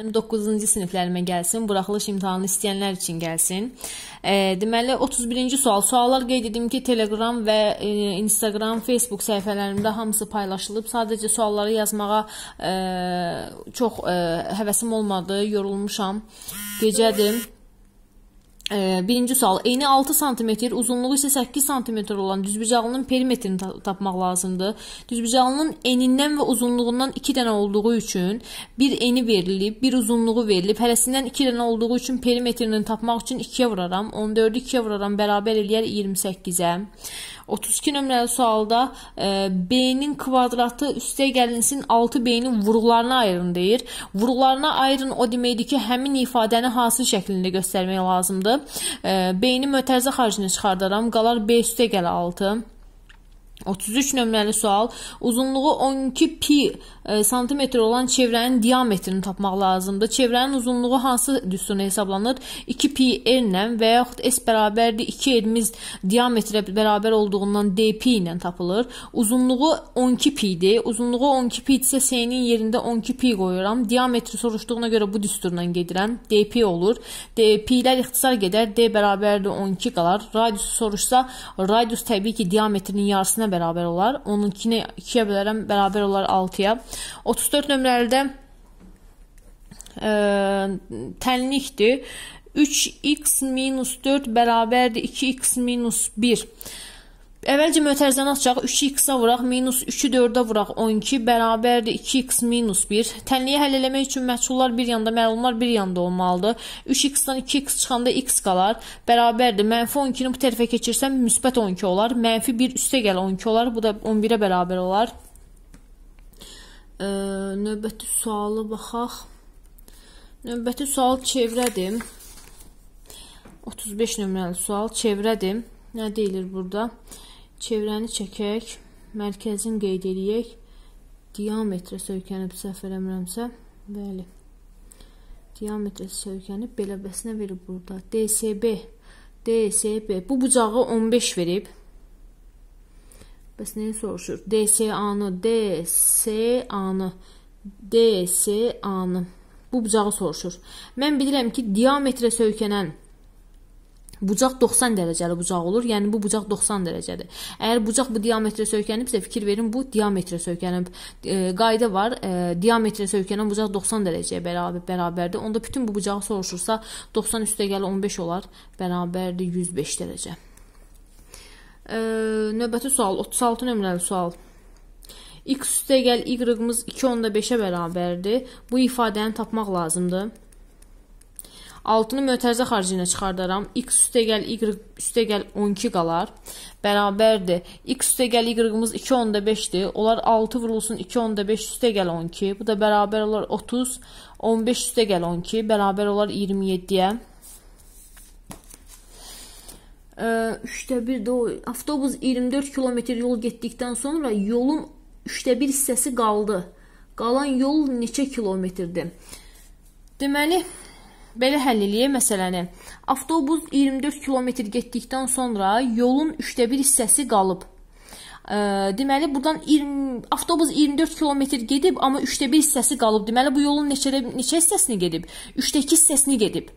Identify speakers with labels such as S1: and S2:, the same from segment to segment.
S1: Yəni 9-cu siniflərimə gəlsin, buraxılış imtahanı istəyənlər üçün gəlsin. E, deməli 31-ci sual. Suallar qeyd edim ki, Telegram və e, Instagram, Facebook səhifələrimdə hamısı paylaşılıb. Sadəcə sualları yazmağa e, çox e, həvəsim olmadı, yorulmuşam. Gecədir. Birinci sual, eni 6 sm, uzunluğu isə 8 sm olan düzbucaqlının perimetrini tapmaq lazımdır. Düzbucaqlının enindən və uzunluğundan 2 dənə olduğu üçün bir eni verilib, bir uzunluğu verilib. Hərəsindən 2 dənə olduğu üçün perimetrini tapmaq üçün 2-yə vuraram. 14-ü 2-yə vuraram, bərabər eləyər 28-ə. 32 nömrəli sualda e, B-nin kvadratı üstə gəlinsin 6 B-nin vurğularına ayırın deyir. Vurğularına ayırın o deməkdir ki, həmin ifadəni hasil şəklində göstərmək lazımdır. E, beynim ötərizə xaricini çıxardaram, qalar B üstə gələ 6. 33 nömrəli sual. Uzunluğu 12 pi e, santimetr olan çevrənin diametrini tapmaq lazımdır. Çevrənin uzunluğu hansı düsturuna hesablanır? 2 pi r ilə və yaxud s bərabərdir 2 r-miz diametrə bərabər olduğundan dp ilə tapılır. Uzunluğu 12 pi-dir. Uzunluğu 12 pi isə s-nin yerində 12 pi qoyuram. Diametri soruşduğuna görə bu düsturla gedirəm. dp olur. dp-lər ixtisar gedər. d bərabərdir 12 qalar. Radius soruşsa radius təbii ki diametrinin yarısına bərabər olar. 12-ni 2-yə bölərəm, bərabər olar 6-ya. 34 nömrəlidə ə, e, tənlikdir. 3x minus 4 bərabərdir 2x minus 1. Əvvəlcə mötərizəni açaq, 3x-a vuraq, minus 3-ü 4-ə vuraq, 12 bərabərdir 2x minus 1. Tənliyi həll eləmək üçün məçhullar bir yanda, məlumlar bir yanda olmalıdır. 3x-dan 2x çıxanda x qalar, bərabərdir. Mənfi 12-ni bu tərəfə keçirsəm, müsbət 12 olar. Mənfi 1 üstə gəl 12 olar, bu da 11-ə bərabər olar. Ə, növbəti sualı baxaq. Növbəti sual çevrədir. 35 nömrəli sual çevrədir. Nə deyilir burada? Burada. Çevrəni çəkək, mərkəzin qeyd edək. Diametrə söykənib səhv eləmirəmsə, bəli. Diametrə söykənib belə bəsinə verib burada. DSB, DSB. Bu bucağı 15 verib. Bəs nəyi soruşur? DSA-nı, DSA-nı, DSA-nı. Bu bucağı soruşur. Mən bilirəm ki, diametrə söykənən bucaq 90 dərəcəli bucaq olur. Yəni bu bucaq 90 dərəcədir. Əgər bucaq bu diametrə söykənibsə, fikir verin bu diametrə söykənib. E, qayda var. E, diametrə söykənən bucaq 90 dərəcəyə bərabər bərabərdir. Onda bütün bu bucağı soruşursa 90 üstəgəl 15 olar, bərabərdir 105 dərəcə. E, növbəti sual 36 nömrəli sual x üstə gəl y-ımız 2 onda 5-ə bərabərdir. Bu ifadəni tapmaq lazımdır. 6-nı mötərizə xaricinə çıxardaram. X üstəgəl Y üstəgəl 12 qalar. Bərabərdir. X üstəgəl Y-imiz 2.5-dir. Onlar 6 vurulsun 2.5 üstəgəl 12. Bu da bərabər olar 30. 15 üstəgəl 12 bərabər olar 27-yə. 3də 1 də o avtobus 24 kilometr yol getdikdən sonra yolun 3də 1 hissəsi qaldı. Qalan yol neçə kilometrdir? Deməli, Belə həll eləyək məsələni. Avtobus 24 kilometr getdikdən sonra yolun 3də 1 hissəsi qalıb. Ə, deməli burdan 20 avtobus 24 kilometr gedib, amma 3də 1 hissəsi qalıb. Deməli bu yolun neçədə neçə hissəsini gedib? 3də 2 hissəsini gedib.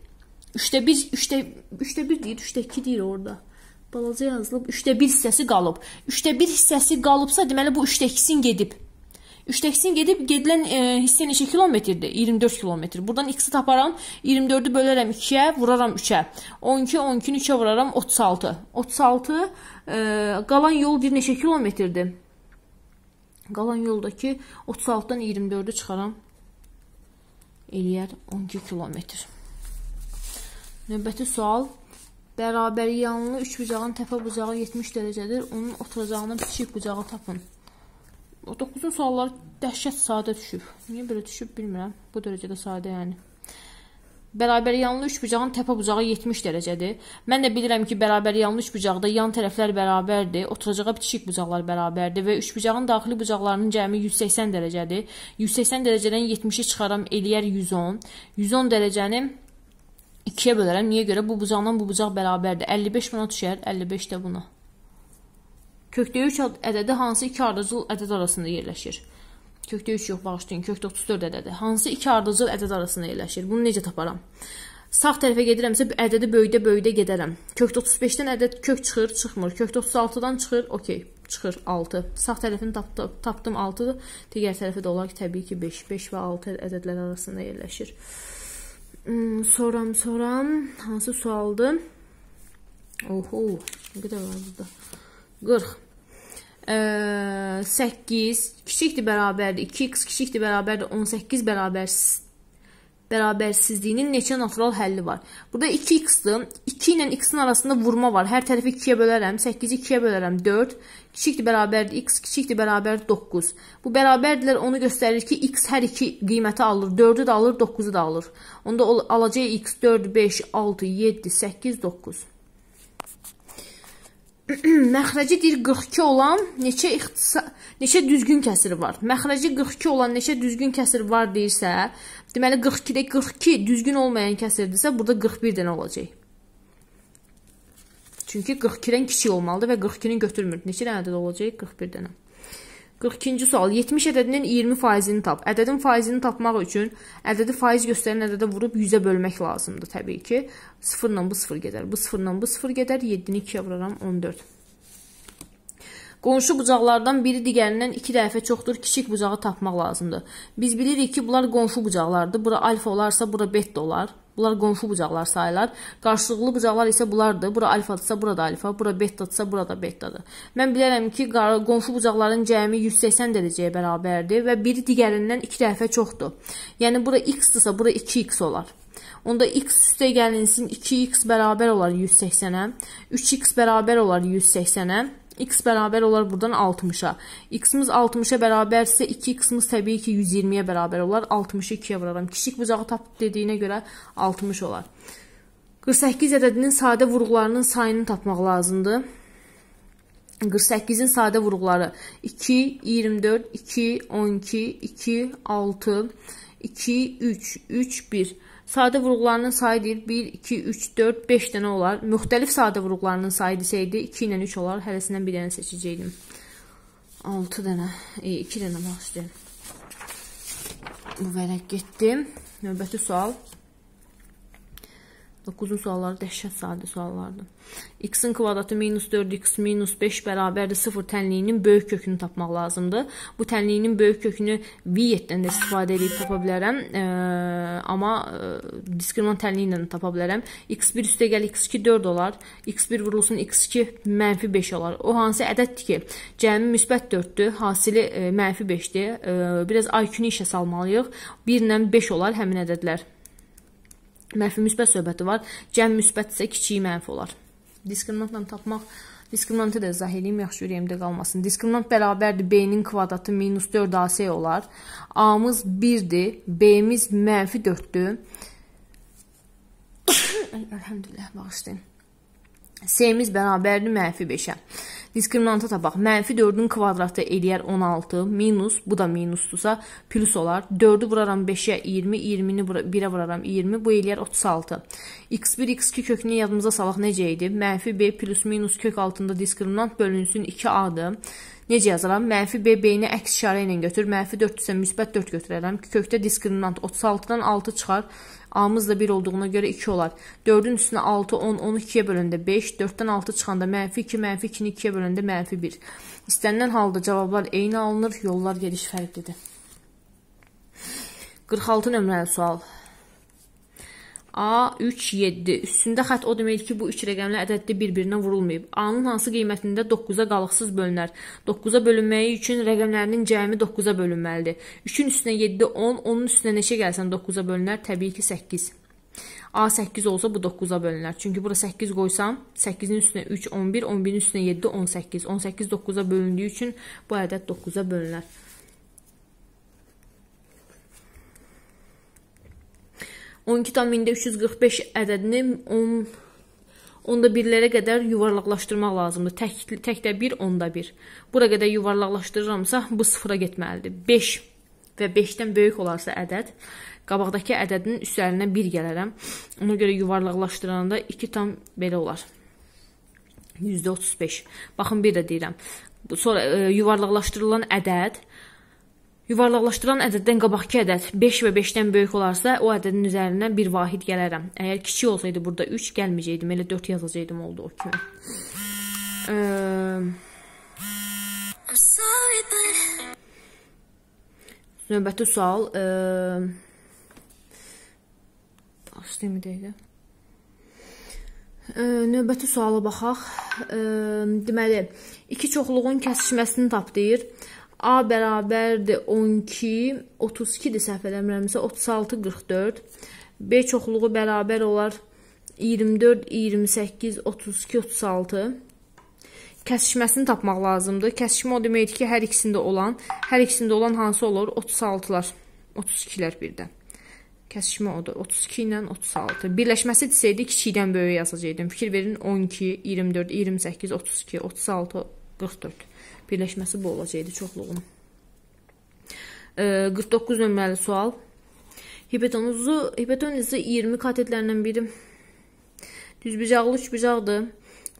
S1: 3də 1 3də 3də 1 deyir, 3də 2 deyir orada. Balaca yazılıb 3də 1 hissəsi qalıb. 3də 1 hissəsi qalıbsa, deməli bu 3də 2-sin gedib. 3 təksin gedib gedilən e, hissə neçə kilometrdir? 24 kilometr. Buradan x-i taparam, 24-ü bölərəm 2-yə, vuraram 3-ə. 12 12-ni 3-ə vuraram 36. 36 e, qalan yol bir neçə kilometrdir? Qalan yoldakı 36-dan 24-ü çıxaram. Eləyər 12 kilometr. Növbəti sual Bərabəri yanlı üç bucağın təpə bucağı 70 dərəcədir. Onun oturacağının kiçik bucağı tapın. O 9-un sualları dəhşət sadə düşüb. Niyə belə düşüb bilmirəm. Bu dərəcədə sadə yəni. Bərabər yanlı üç bucağın təpə bucağı 70 dərəcədir. Mən də bilirəm ki, bərabər yanlı üç bucaqda yan tərəflər bərabərdir, oturacağa bitişik bucaqlar bərabərdir və üç bucağın daxili bucaqlarının cəmi 180 dərəcədir. 180 dərəcədən 70-i çıxaram, eləyər 110. 110 dərəcəni 2-yə bölərəm. Niyə görə bu bucaqla bu bucaq bərabərdir? 55 buna düşər, 55 də buna. Kökdə 3 ədədi hansı iki ardıcıl ədəd arasında yerləşir? Kökdə 3 yox, bağışlayın. Kökdə 34 ədədi. Hansı iki ardıcıl ədəd arasında yerləşir? Bunu necə taparam? Sağ tərəfə gedirəmsə ədədi böyüdə-böyüdə gedərəm. Kökdə 35-dən ədəd kök çıxır, çıxmır. Kökdə 36-dan çıxır, okey, çıxır 6. Sağ tərəfini tapdı, tapdım 6-dır. Digər tərəfi də olar ki, təbii ki 5. 5 və 6 ədədlər arasında yerləşir. Hmm, soram, soram. Hansı sualdır? Oho, nə qədər var burada? 40. 8 kiçikdir bərabərdir 2x kiçikdir bərabərdir 18 bərabər bərabərsizliyinin neçə natural həlli var? Burada 2x-dir. 2 ilə x-in arasında vurma var. Hər tərəfi 2-yə bölərəm. 8-i 2-yə bölərəm. 4 kiçikdir bərabərdir x kiçikdir bərabərdir 9. Bu bərabərdirlər onu göstərir ki, x hər iki qiyməti alır. 4-ü də alır, 9-u da alır. Onda alacağı x 4, 5, 6, 7, 8, 9. məxrəci deyir 42 olan neçə ixtisa, neçə düzgün kəsir var? Məxrəci 42 olan neçə düzgün kəsir var deyirsə, deməli 42-də 42 düzgün olmayan kəsirdirsə, burada 41 dənə olacaq. Çünki 42-dən kiçik olmalıdır və 42-ni götürmür. Neçə dənə də olacaq? 41 dənə. 42-ci sual. 70 ədədinin 20 faizini tap. Ədədin faizini tapmaq üçün ədədi faiz göstərən ədədə vurub 100-ə bölmək lazımdır təbii ki. 0 ilə bu 0 gedər. Bu 0 ilə bu 0 gedər. 7-ni 2-yə vuraram 14. Qonşu bucaqlardan biri digərindən iki dəfə çoxdur kiçik bucağı tapmaq lazımdır. Biz bilirik ki, bunlar qonşu bucaqlardır. Bura alfa olarsa, bura betta olar. Bunlar qonşu bucaqlar sayılır. Qarşılıqlı bucaqlar isə bunlardır. Bura alfadırsa, burada alfa, bura bettadırsa, burada bettadır. Mən bilərəm ki, qonşu bucaqların cəmi 180 dərəcəyə bərabərdir və biri digərindən 2 dəfə çoxdur. Yəni bura x-dırsa, bura 2x olar. Onda x üstə gəlinsin 2x bərabər olar 180-ə, 3x bərabər olar 180-ə. X bərabər olar buradan 60-a. X-imiz 60-a bərabərsə 2x-imiz təbii ki 120-yə bərabər olar. 60-ı 2-yə vuraram. Kiçik bucağı tap dediyinə görə 60 olar. 48 ədədinin sadə vurğularının sayını tapmaq lazımdır. 48-in sadə vurğuları 2, 24, 2, 12, 2, 6, 6. 2, 3, 3, 1. Sadə vurğularının sayıdır 1, 2, 3, 4, 5 dənə olar. Müxtəlif sadə vurğularının sayı desəydi 2 ilə 3 olar. Hərəsindən bir dənə seçəcəkdim. 6 dənə, e, 2 dənə bağışlayın. Bu vərəq getdi. Növbəti sual. 9-un sualları dəhşət sadə suallardır. X-in kvadratı minus 4x minus 5 bərabərdir 0 tənliyinin böyük kökünü tapmaq lazımdır. Bu tənliyinin böyük kökünü V7-dən də istifadə edib tapa bilərəm. E, amma e, diskriminant tənliyi ilə tapa bilərəm. X1 üstə gəl X2 4 olar. X1 vurulsun X2 mənfi 5 olar. O hansı ədəddir ki, cəmi müsbət 4-dür, hasili e, mənfi 5-dir. E, biraz IQ-ni işə salmalıyıq. 1 ilə 5 olar həmin ədədlər mənfi müsbət söhbəti var. Cəm müsbətsə kiçiyi mənfi olar. Diskriminantla tapmaq Diskriminantı da izah edeyim, yaxşı ürəyimdə qalmasın. Diskriminant bərabərdir B-nin kvadratı minus 4 AC olar. A-mız 1-dir, B-miz mənfi 4-dür. Əlhəmdülillah, bağışlayın. C-miz bərabərdir mənfi 5-ə. Diskriminanta tapaq. Mənfi 4-ün kvadratı eləyər 16, minus, bu da minusdursa, plus olar. 4-ü vuraram 5-ə 20, 20-ni 1-ə vuraram 20, bu eləyər 36. x1, x2 kökünü yadımıza salaq necə idi? Mənfi b plus minus kök altında diskriminant bölünsün 2a-dır. Necə yazaram? Mənfi B beyni əks işarə ilə götür. Mənfi 4 isə müsbət 4 götürərəm. Kökdə diskriminant 36-dan 6 çıxar. A-mızla 1 olduğuna görə 2 olar. 4-ün üstünə 6, 10, 10 2-yə böləndə 5, 4-dən 6 çıxanda mənfi 2, mənfi 2-ni 2-yə böləndə mənfi 1. İstənilən halda cavablar eyni alınır, yollar gediş fərqlidir. 46 nömrəli sual. A37. Üstündə xətt o deməkdir ki, bu üç rəqəmli ədəddə bir-birinə vurulmayıb. A-nın hansı qiymətində 9-a qalıqsız bölünər? 9-a bölünməyi üçün rəqəmlərinin cəmi 9-a bölünməlidir. 3-ün üstünə 7 10, 10-un üstünə neçə gəlsən 9-a bölünər? Təbii ki, 8. A8 olsa bu 9-a bölünər. Çünki bura 8 qoysam, 8-in üstünə 3 11, 11-in üstünə 7 18. 18 9-a bölündüyü üçün bu ədəd 9-a bölünər. 12,345 ədədini 10 onda birlərə qədər yuvarlaqlaşdırmaq lazımdır. Tək, tək də 1, onda 1. Bura qədər yuvarlaqlaşdırıramsa, bu sıfıra getməlidir. 5 və 5-dən böyük olarsa ədəd, qabaqdakı ədədin üstlərindən 1 gələrəm. Ona görə yuvarlaqlaşdıranda 2 tam belə olar. %35. Baxın, bir də deyirəm. Sonra e, yuvarlaqlaşdırılan ədəd Yuvarlaqlaşdıran ədəddən qabaqki ədəd 5 və 5-dən böyük olarsa, o ədədin üzərindən bir vahid gələrəm. Əgər kiçik olsaydı burada 3 gəlməyəcəydim, elə 4 yazacaqdım oldu o kimi. Ə... Növbəti sual, ə... Açdım deyildi. Ə, növbəti suala baxaq. Ə, deməli, iki çoxluğun kəsişməsini tap deyir. Ə, A bərabərdir 12, 32-dir səhv eləmirəmsə, 36, 44. B çoxluğu bərabər olar 24, 28, 32, 36. Kəsişməsini tapmaq lazımdır. Kəsişmə o deməkdir ki, hər ikisində olan, hər ikisində olan hansı olur? 36-lar, 32-lər birdə. Kəsişmə odur. 32 ilə 36. Birləşməsi desəydi, kiçikdən böyüyə yazacaqdım. Fikir verin, 12, 24, 28, 32, 36, 44. Birləşməsi bu olacaqdı çoxluğunun. E, 49 nömrəli sual. Hipotenizi, hipotenizi 20 katetlərindən biri düzbucaqlı üçbucaqdır.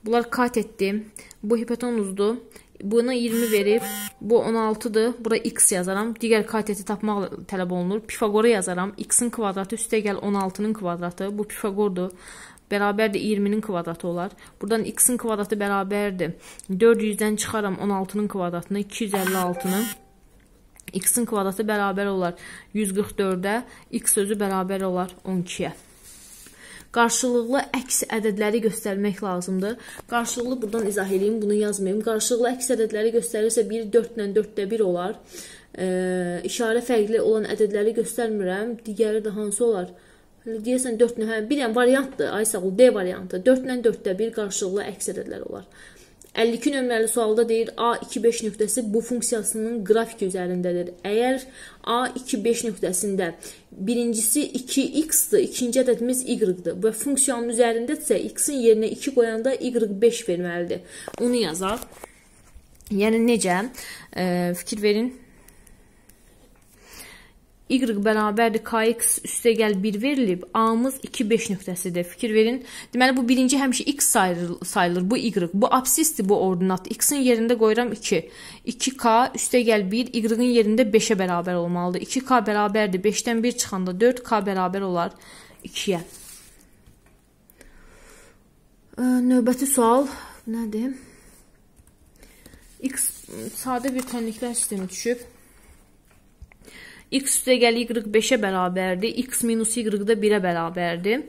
S1: Bunlar katetdir. Bu hipotenuzdur. Buna 20 verib, bu 16-dır. Bura x yazaram. Digər kateti tapmaq tələb olunur. Pifaqora yazaram. x-in kvadratı üstə gəl 16-nın kvadratı. Bu Pifaqordur bərabərdir 20-nin kvadratı olar. Buradan x-in kvadratı bərabərdir. 400-dən çıxaram 16-nın kvadratını, 256-nı. x-in kvadratı bərabər olar 144-ə, x sözü bərabər olar 12-yə. Qarşılıqlı əks ədədləri göstərmək lazımdır. Qarşılıqlı buradan izah edeyim, bunu yazmayayım. Qarşılıqlı əks ədədləri göstərirsə, biri 4 ilə 4-də 1 olar. E, işarə fərqli olan ədədləri göstərmirəm. Digəri də hansı olar? 4 deyəsən 4 nöhə, bir yəni variantdır, Aysaqul D variantı. 4 ilə 4-də bir qarşılıqlı əks ədədlər olar. 52 nömrəli sualda deyir A25 nöqtəsi bu funksiyasının qrafiki üzərindədir. Əgər A25 nöqtəsində birincisi 2x-dir, ikinci ədədimiz y-dir və funksiyanın üzərindədirsə x-in yerinə 2 qoyanda y5 verməlidir. Onu yazaq. Yəni necə? E, fikir verin y bərabərdir kx üstə gəl 1 verilib, a-mız 2 5 nöqtəsidir. Fikir verin. Deməli bu birinci həmişə x sayılır, sayılır bu y. Bu absisdir bu ordinat. x-in yerində qoyuram 2. 2k üstə gəl 1, y-in yerində 5-ə bərabər olmalıdır. 2k bərabərdir 5-dən 1 çıxanda 4k bərabər olar 2-yə. Növbəti sual nədir? x sadə bir tənliklər sistemi düşüb. X üstəgəl Y 5-ə bərabərdir. X minus Y də 1-ə bərabərdir.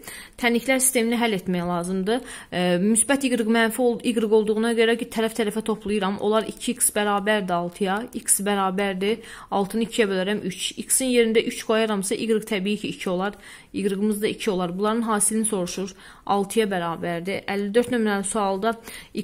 S1: Tənliklər sistemini həll etmək lazımdır. E, müsbət Y mənfi ol, Y olduğuna görə ki, tərəf-tərəfə toplayıram. Onlar 2X bərabərdir 6-ya. X bərabərdir 6-nı 2-yə bölərəm 3. X-in yerində 3 qoyaramsa Y təbii ki 2 olar. Y-ımız da 2 olar. Bunların hasilini soruşur. 6-ya bərabərdir. 54 nömrəli sualda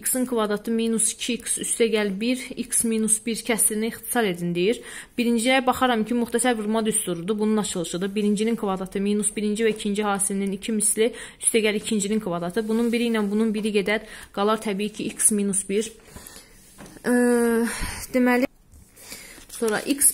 S1: x-in kvadratı minus 2x üstəgəl 1, x minus 1 kəsirini ixtisar edin deyir. Birinciyə baxaram ki, müxtəsər Dairesel vurma düsturudur. Bunun açılışıdır. Birincinin kvadratı minus birinci və ikinci hasilinin iki misli üstəgəl ikincinin kvadratı. Bunun biri ilə bunun biri qədər qalar təbii ki x minus 1. E, deməli, sonra x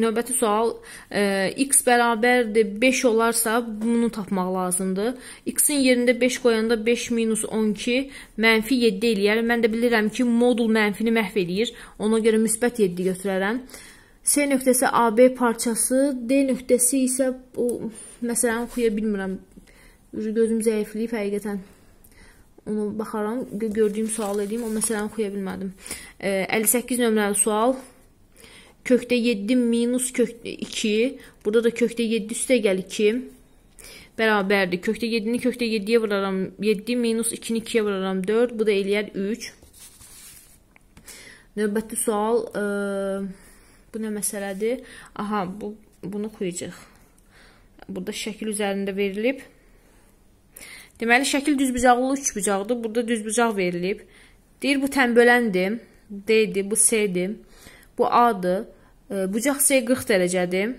S1: növbəti sual e, x bərabərdir 5 olarsa bunu tapmaq lazımdır. x-in yerində 5 qoyanda 5 minus 12 mənfi 7 eləyər. Mən də bilirəm ki modul mənfini məhv eləyir. Ona görə müsbət 7 götürərəm. E, C nöqtəsi AB parçası, D nöqtəsi isə bu məsələni oxuya bilmirəm. Gözüm zəifliyib həqiqətən. Ona baxaram, gördüyüm sual edeyim, o məsələni oxuya bilmədim. E, 58 nömrəli sual. Kökdə 7 minus kök 2, burada da kökdə 7 üstə gəl 2 bərabərdir. Kökdə 7-ni kökdə 7-yə vuraram, 7 minus 2-ni 2-yə vuraram 4, bu da eləyər 3. Növbəti sual... E, Bu nə məsələdir? Aha, bu bunu oxuyacağıq. Burada şəkil üzərində verilib. Deməli, şəkil düzbucaqlı üçbucaqdır. Burada düzbucaq verilib. Deyir, bu tənböləndir. D-dir, bu C-dir. Bu A-dır. E, bucaq C 40 dərəcədir.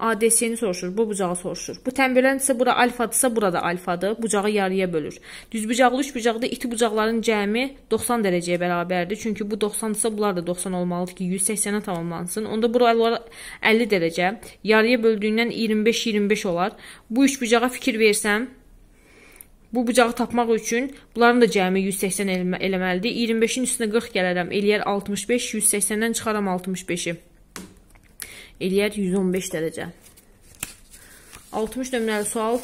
S1: ADS-ni soruşur, bu bucağı soruşur. Bu tənbələndirsə bura alfadırsa burada alfadır. Bucağı yarıya bölür. Düzbucaqlı üçbucaqda iti bucaqların cəmi 90 dərəcəyə bərabərdir. Çünki bu 90-dırsa bunlar da 90 olmalıdır ki, 180-ə tamamlansın. Onda buralar 50 dərəcə. Yarıya böldüyündən 25-25 olar. Bu üçbucağa fikir versəm, Bu bucağı tapmaq üçün bunların da cəmi 180 eləməlidir. 25-in üstünə 40 gələrəm, eləyər 65, 180-dən çıxaram 65-i eləyər 115 dərəcə. 60 nömrəli sual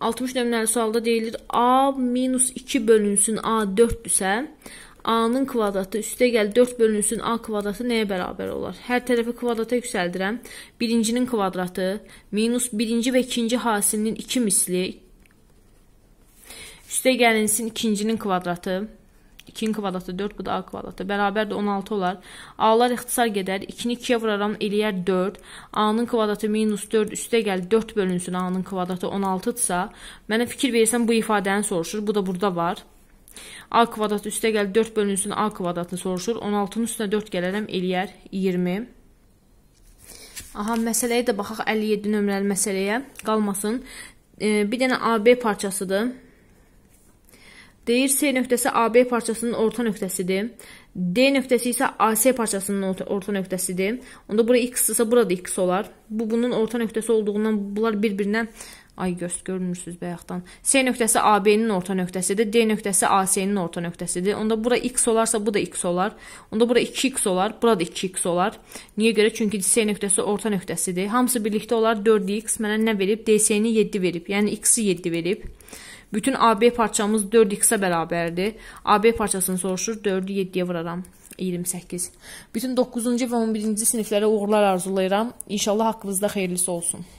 S1: 60 nömrəli sualda deyilir A minus 2 bölünsün A 4-dürsə, A-nın kvadratı üstə gəl 4 bölünsün A kvadratı nəyə bərabər olar? Hər tərəfi kvadrata yüksəldirəm. Birincinin kvadratı minus birinci və ikinci hasilinin 2 misli üstə gəlinsin ikincinin kvadratı 2-nin kvadratı 4, bu da A kvadratı. Bərabər də 16 olar. A-lar ixtisar gedər. 2-ni 2-yə vuraram, eləyər 4. A-nın kvadratı minus 4 üstə gəl 4 bölünsün A-nın kvadratı 16-dırsa, mənə fikir verirsən bu ifadəni soruşur. Bu da burada var. A kvadratı üstə gəl 4 bölünsün A kvadratını soruşur. 16-nın üstünə 4 gələrəm, eləyər 20. Aha, məsələyə də baxaq 57 nömrəli məsələyə qalmasın. E, bir dənə AB parçasıdır. Deyir S nöqtəsi AB parçasının orta nöqtəsidir. D nöqtəsi isə AC parçasının orta nöqtəsidir. Onda bura X isə burada X olar. Bu bunun orta nöqtəsi olduğundan bunlar bir-birindən Ay göz görmürsüz bayaqdan. S nöqtəsi AB-nin orta nöqtəsidir. D nöqtəsi AC-nin orta nöqtəsidir. Onda bura X olarsa bu da X olar. Onda bura 2X olar. Burada 2X olar. Niyə görə? Çünki S nöqtəsi orta nöqtəsidir. Hamısı birlikdə olar 4X. Mənə nə verib? DC-ni 7 verib. Yəni X-i 7 verib. Bütün AB parçamız 4x-ə bərabərdir. AB parçasını soruşur, 4-ü 7-yə vuraram. 28. Bütün 9-cu və 11-ci siniflərə uğurlar arzulayıram. İnşallah haqqınızda xeyirlisi olsun.